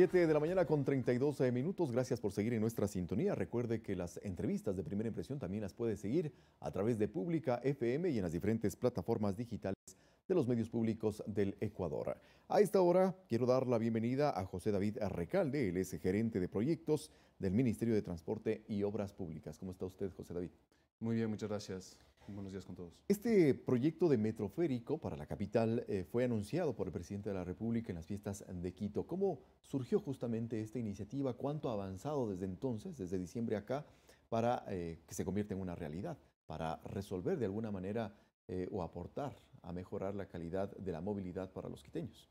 7 de la mañana con 32 minutos. Gracias por seguir en nuestra sintonía. Recuerde que las entrevistas de primera impresión también las puede seguir a través de Pública FM y en las diferentes plataformas digitales de los medios públicos del Ecuador. A esta hora quiero dar la bienvenida a José David Recalde él es gerente de proyectos del Ministerio de Transporte y Obras Públicas. ¿Cómo está usted, José David? Muy bien, muchas gracias. Buenos días con todos. Este proyecto de metroférico para la capital eh, fue anunciado por el presidente de la República en las fiestas de Quito. ¿Cómo surgió justamente esta iniciativa? ¿Cuánto ha avanzado desde entonces, desde diciembre acá, para eh, que se convierta en una realidad, para resolver de alguna manera eh, o aportar a mejorar la calidad de la movilidad para los quiteños?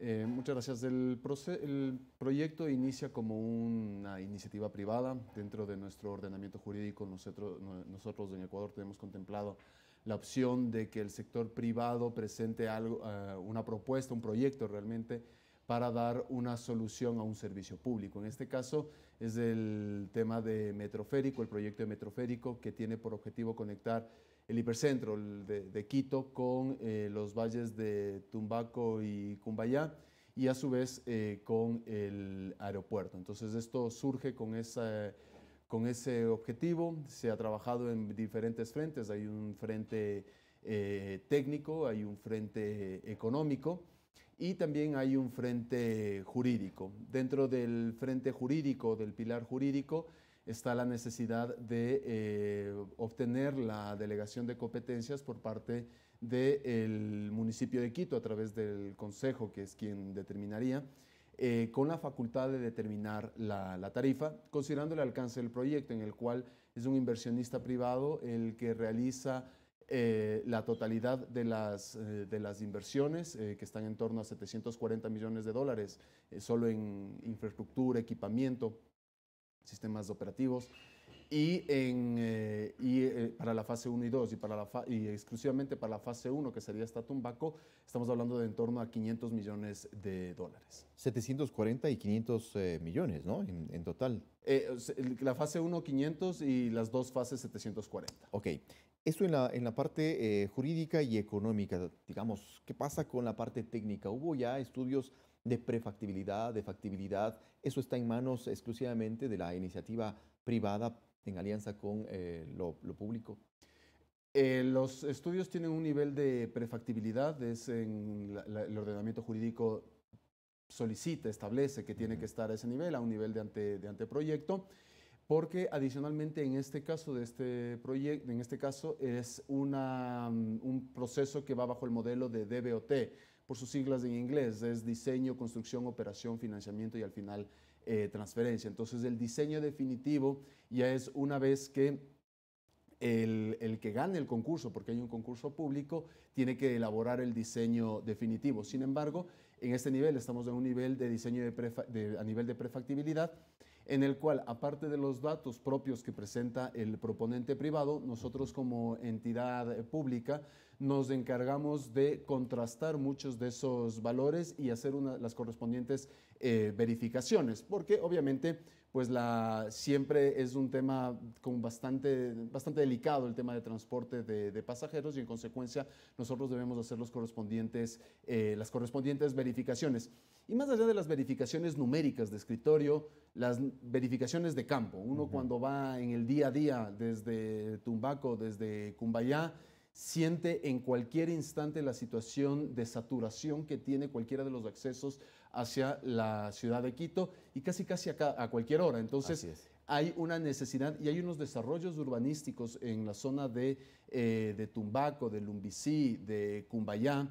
Eh, muchas gracias. El, el, proyecto inicia como una iniciativa privada dentro de nuestro ordenamiento jurídico. Nosotros, nosotros en Ecuador tenemos contemplado la opción de que el sector privado presente algo, eh, una propuesta, un proyecto realmente para dar una solución a un servicio público. En este caso es el tema de Metroférico, el proyecto de Metroférico que tiene por objetivo conectar el hipercentro de, Quito con eh, los valles de Tumbaco y Cumbayá y a su vez eh, con el aeropuerto. Entonces esto surge con con ese objetivo. Se ha trabajado en diferentes frentes. Hay un frente eh, técnico, hay un frente económico y también hay un frente jurídico. Dentro del frente jurídico, del pilar jurídico, está la necesidad de eh, obtener la delegación de competencias por parte del municipio de Quito a través del Consejo, que es quien determinaría, eh, con la facultad de determinar la, la, tarifa, considerando el alcance del proyecto, en el cual es un inversionista privado el que realiza eh, la totalidad de las, eh, de las inversiones, eh, que están en torno a 740 millones de dólares, solo en infraestructura, equipamiento, sistemas operativos. Y, en, eh, eh, y para la fase 1 y 2, y, para la y exclusivamente para la fase 1, que sería esta Tumbaco, estamos hablando de en torno a 500 millones de dólares. 740 y 500 eh, millones, ¿no? En, total. la fase 1, 500 y las dos fases, 740. Ok. Eso en la, en la parte jurídica y económica. Digamos, ¿qué pasa con la parte técnica? ¿Hubo ya estudios de prefactibilidad, de factibilidad? ¿Eso está en manos exclusivamente de la iniciativa privada? en alianza con eh, lo, público. Eh, los estudios tienen un nivel de prefactibilidad, es en el ordenamiento jurídico solicita, establece que tiene que estar a ese nivel, a un nivel de, ante, de anteproyecto, porque adicionalmente en este caso de este proyecto, en este caso es una, un proceso que va bajo el modelo de DBOT, por sus siglas en inglés, es diseño, construcción, operación, financiamiento y al final eh, transferencia. Entonces el diseño definitivo ya es una vez que el, que gane el concurso, porque hay un concurso público, tiene que elaborar el diseño definitivo. Sin embargo, en este nivel estamos en un nivel de diseño a nivel de prefactibilidad en el cual, aparte de los datos propios que presenta el proponente privado, nosotros como entidad pública nos encargamos de contrastar muchos de esos valores y hacer las correspondientes eh, verificaciones, porque obviamente pues la, siempre es un tema con bastante, bastante delicado el tema de transporte de, pasajeros y en consecuencia nosotros debemos hacer los correspondientes, eh, las correspondientes verificaciones. Y más allá de las verificaciones numéricas de escritorio, las verificaciones de campo. Uno cuando va en el día a día desde Tumbaco, desde Cumbayá, siente en cualquier instante la situación de saturación que tiene cualquiera de los accesos hacia la ciudad de Quito y casi casi a cualquier hora. Entonces hay una necesidad y hay unos desarrollos urbanísticos en la zona de, eh, Tumbaco, de Lumbicí, de Cumbayá,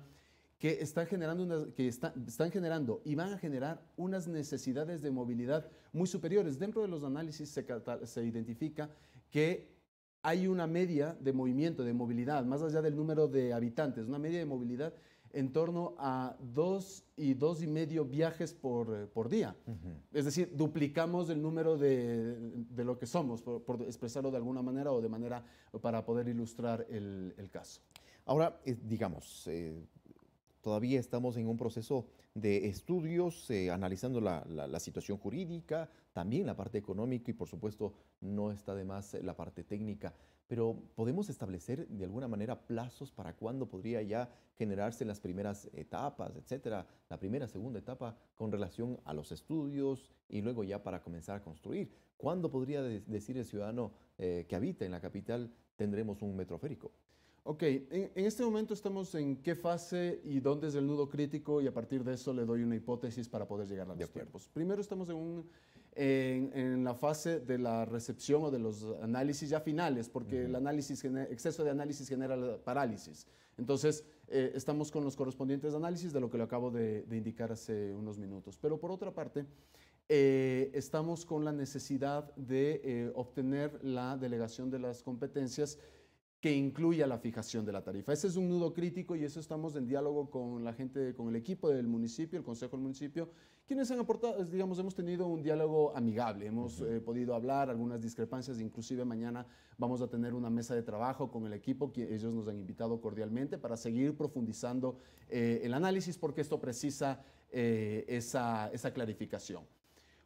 que, están generando, que están generando y van a generar unas necesidades de movilidad muy superiores. Dentro de los análisis se, se identifica que hay una media de movimiento, de movilidad, más allá del número de habitantes, una media de movilidad en torno a dos y dos y medio viajes por, eh, día. Es decir, duplicamos el número de, lo que somos, por, expresarlo de alguna manera o de manera para poder ilustrar el, caso. Ahora, eh, digamos, eh, todavía estamos en un proceso de estudios, eh, analizando la, situación jurídica, también la parte económica y por supuesto no está de más eh, la parte técnica. Pero podemos establecer de alguna manera plazos para cuándo podría ya generarse las primeras etapas, etcétera, la primera, segunda etapa con relación a los estudios y luego ya para comenzar a construir. ¿Cuándo podría decir el ciudadano eh, que habita en la capital tendremos un metroférico? Ok, en, este momento estamos en qué fase y dónde es el nudo crítico y a partir de eso le doy una hipótesis para poder llegar a los tiempos. Primero estamos en, un, en, la fase de la recepción o de los análisis ya finales, porque el análisis exceso de análisis genera parálisis. Entonces, eh, estamos con los correspondientes análisis de lo que le acabo de, indicar hace unos minutos. Pero por otra parte, eh, estamos con la necesidad de eh, obtener la delegación de las competencias que incluya la fijación de la tarifa. Ese es un nudo crítico y eso estamos en diálogo con la gente, con el equipo del municipio, el consejo del municipio, quienes han aportado, digamos, hemos tenido un diálogo amigable, hemos eh, podido hablar algunas discrepancias, inclusive mañana vamos a tener una mesa de trabajo con el equipo que ellos nos han invitado cordialmente para seguir profundizando eh, el análisis porque esto precisa eh, esa, esa clarificación.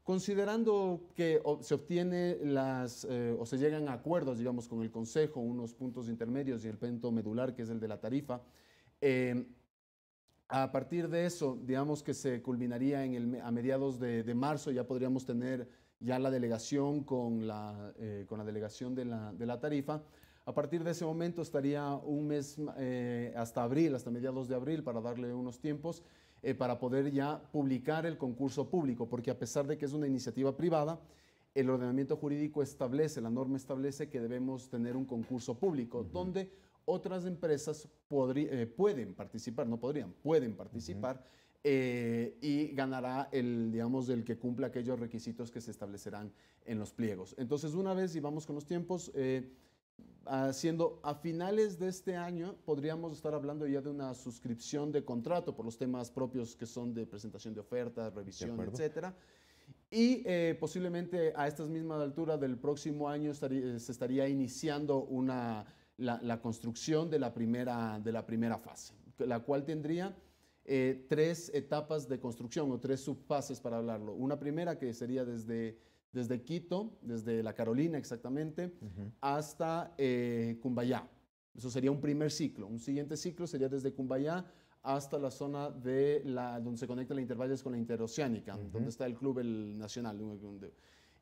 Considerando que se obtiene las, eh, o se llegan a acuerdos, digamos, con el Consejo, unos puntos intermedios y el punto medular, que es el de la tarifa, eh, a partir de eso, digamos que se culminaría a mediados de, marzo, ya podríamos tener ya la delegación con la, eh, delegación de la, tarifa. A partir de ese momento estaría un mes hasta abril, hasta mediados de abril, para darle unos tiempos. Eh, para poder ya publicar el concurso público, porque a pesar de que es una iniciativa privada, el ordenamiento jurídico establece, la norma establece que debemos tener un concurso público, donde otras empresas eh, pueden participar, no podrían, pueden participar. Eh, y ganará el, digamos, el que cumpla aquellos requisitos que se establecerán en los pliegos. Entonces, una vez, y vamos con los tiempos, haciendo a finales de este año podríamos estar hablando ya de una suscripción de contrato por los temas propios que son de presentación de ofertas, revisión, etc. etcétera. Y eh, posiblemente a estas mismas alturas del próximo año eh, se estaría iniciando una, la, construcción de la, primera, de la primera fase, la cual tendría eh, tres etapas de construcción o tres subfases para hablarlo. Una primera que sería desde desde Quito, desde la Carolina exactamente, hasta eh, Cumbayá. Eso sería un primer ciclo. Un siguiente ciclo sería desde Cumbayá hasta la zona de la, donde se conecta la Intervalles con la Interoceánica, donde está el Club el Nacional.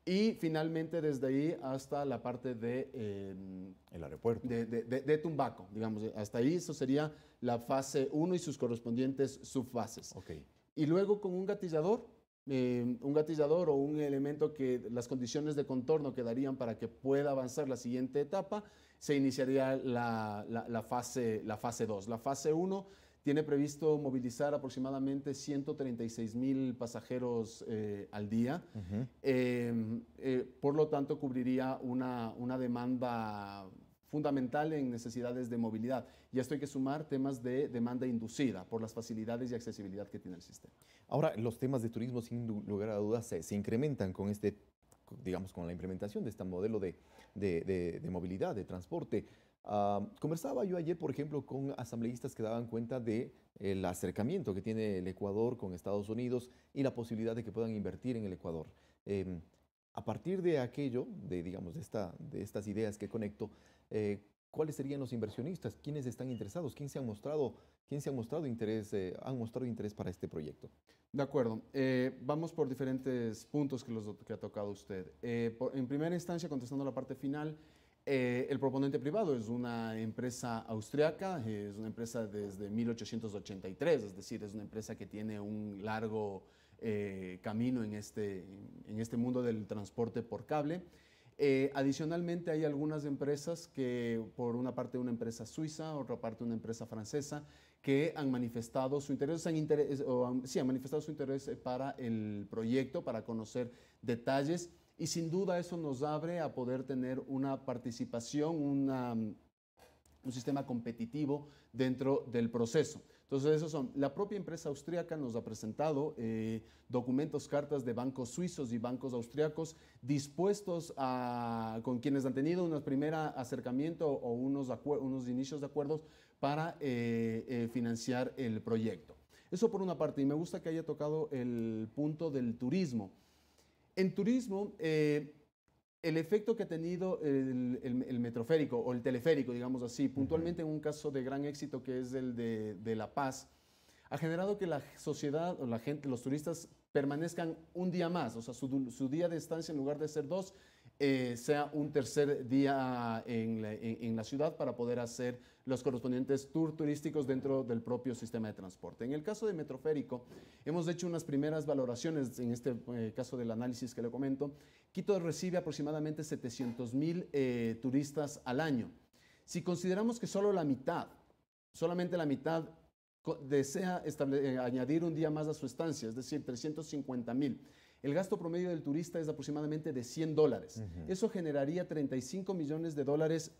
Y finalmente desde ahí hasta la parte de... Em, el aeropuerto. De, Tumbaco, digamos. Hasta ahí eso sería la fase 1 y sus correspondientes subfases. Okay. Y luego con un gatillador eh, un gatillador o un elemento que las condiciones de contorno que darían para que pueda avanzar la siguiente etapa, se iniciaría la, la, la fase 2. La fase 1 tiene previsto movilizar aproximadamente 136 mil pasajeros eh, al día. Eh, por lo tanto, cubriría una, una demanda fundamental en necesidades de movilidad. Y esto hay que sumar temas de demanda inducida por las facilidades y accesibilidad que tiene el sistema. Ahora, los temas de turismo, sin lugar a dudas, eh, se, incrementan con este digamos, con la implementación de este modelo de, de, movilidad, de transporte. Ah, conversaba yo ayer, por ejemplo, con asambleístas que daban cuenta de el acercamiento que tiene el Ecuador con Estados Unidos y la posibilidad de que puedan invertir en el Ecuador. Em, a partir de aquello, de, digamos, de, esta, de estas ideas que conecto, eh, ¿cuáles serían los inversionistas? ¿Quiénes están interesados? ¿Quién se han mostrado, quién se ha mostrado interés, eh, han mostrado interés para este proyecto? De acuerdo. Eh, vamos por diferentes puntos que, los, que ha tocado usted. en primera instancia, contestando la parte final, el proponente privado es una empresa austriaca, es una empresa desde 1883, es decir, es una empresa que tiene un largo camino en este, en este mundo del transporte por cable. Eh, adicionalmente hay algunas empresas que, por una parte una empresa suiza, otra parte una empresa francesa, que han manifestado su interés, han manifestado su interés eh, para el proyecto, para conocer detalles y sin duda eso nos abre a poder tener una participación, un sistema competitivo dentro del proceso. Entonces, esos son. La propia empresa austríaca nos ha presentado eh, documentos, cartas de bancos suizos y bancos austríacos dispuestos a, con quienes han tenido un primer acercamiento o unos, unos inicios de acuerdos para eh, eh, financiar el proyecto. Eso por una parte, y me gusta que haya tocado el punto del turismo. En turismo, el efecto que ha tenido el, metroférico o el teleférico, digamos así, puntualmente en un caso de gran éxito que es el de, La Paz, ha generado que la sociedad o la gente, los turistas permanezcan un día más, o sea, su, su día de estancia en lugar de ser dos, eh, sea un tercer día ah, en la, ciudad para poder hacer los correspondientes tours turísticos dentro del propio sistema de transporte. En el caso de Metroférico, hemos hecho unas primeras valoraciones, en este eh, caso del análisis que le comento, Quito recibe aproximadamente 700 mil eh, turistas al año. Si consideramos que solo la mitad, solamente la mitad desea añadir un día más a su estancia, es decir, 350 mil, el gasto promedio del turista es aproximadamente de 100 dólares. Eso generaría 35 millones de dólares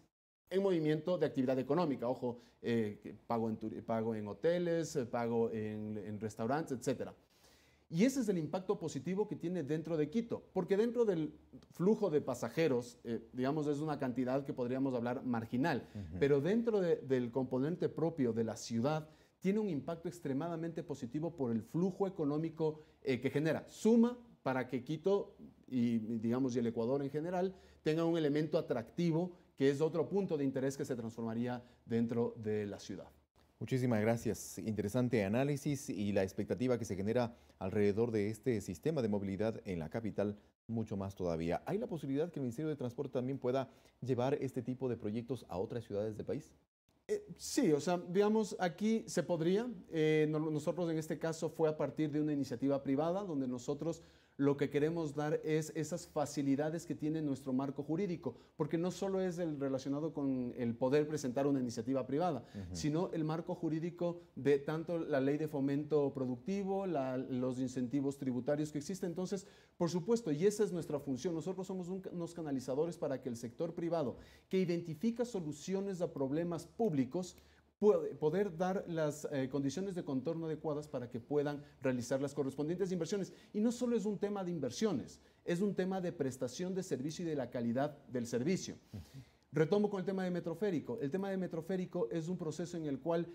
en movimiento de actividad económica. Ojo, eh, pago, en pago en hoteles, eh, pago en, restaurantes, etcétera. Y ese es el impacto positivo que tiene dentro de Quito, porque dentro del flujo de pasajeros, eh, digamos, es una cantidad que podríamos hablar marginal, pero dentro del componente propio de la ciudad, tiene un impacto extremadamente positivo por el flujo económico que genera. Suma para que Quito y digamos y el Ecuador en general tengan un elemento atractivo que es otro punto de interés que se transformaría dentro de la ciudad. Muchísimas gracias. Interesante análisis y la expectativa que se genera alrededor de este sistema de movilidad en la capital, mucho más todavía. ¿Hay la posibilidad que el Ministerio de Transporte también pueda llevar este tipo de proyectos a otras ciudades del país? Eh, sí, o sea, digamos, aquí se podría. Eh, nosotros en este caso fue a partir de una iniciativa privada donde nosotros lo que queremos dar es esas facilidades que tiene nuestro marco jurídico, porque no solo es el relacionado con el poder presentar una iniciativa privada, sino el marco jurídico de tanto la ley de fomento productivo, los incentivos tributarios que existen. Entonces, por supuesto, y esa es nuestra función, nosotros somos unos canalizadores para que el sector privado, que identifica soluciones a problemas públicos, poder dar las eh, condiciones de contorno adecuadas para que puedan realizar las correspondientes inversiones. Y no solo es un tema de inversiones, es un tema de prestación de servicio y de la calidad del servicio. Retomo con el tema de metroférico. El tema de metroférico es un proceso en el cual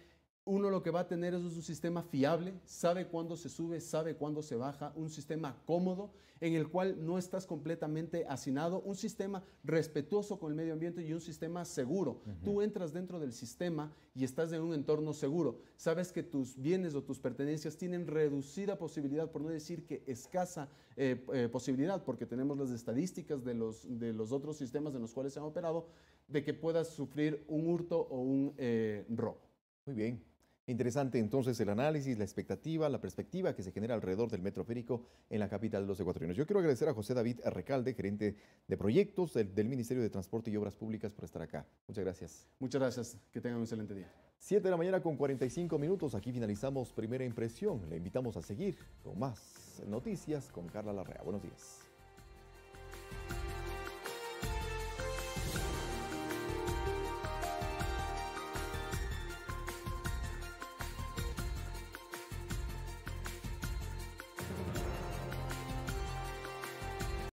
uno lo que va a tener es un sistema fiable, sabe cuándo se sube, sabe cuándo se baja, un sistema cómodo en el cual no estás completamente hacinado, un sistema respetuoso con el medio ambiente y un sistema seguro. Tú entras dentro del sistema y estás en un entorno seguro. Sabes que tus bienes o tus pertenencias tienen reducida posibilidad, por no decir que escasa eh, eh, posibilidad, porque tenemos las estadísticas de los, de los otros sistemas en los cuales se han operado, de que puedas sufrir un hurto o un eh, robo. Muy bien, Interesante entonces el análisis, la expectativa, la perspectiva que se genera alrededor del metroférico en la capital de los ecuatorianos. Yo quiero agradecer a José David Recalde, gerente de proyectos del, Ministerio de Transporte y Obras Públicas, por estar acá. Muchas gracias. Muchas gracias. Que tengan un excelente día. Siete de la mañana con 45 minutos. Aquí finalizamos Primera Impresión. Le invitamos a seguir con más noticias con Carla Larrea. Buenos días.